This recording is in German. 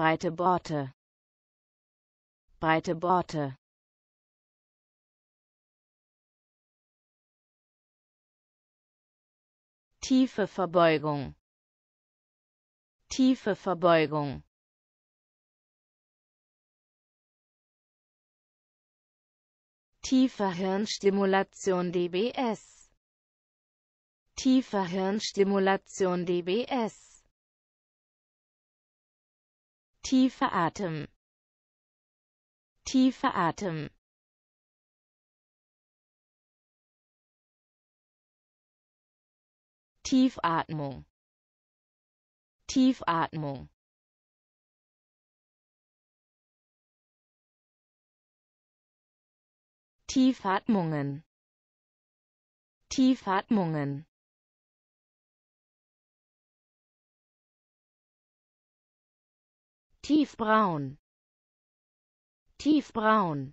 breite Borte, breite Borte. Tiefe Verbeugung, tiefe Verbeugung. Tiefe Hirnstimulation DBS. Tiefe Hirnstimulation DBS. Tiefer Atem. Tiefer Atem. Tiefatmung. Tiefatmung. Tiefatmungen. Tiefatmungen. tiefbraun tiefbraun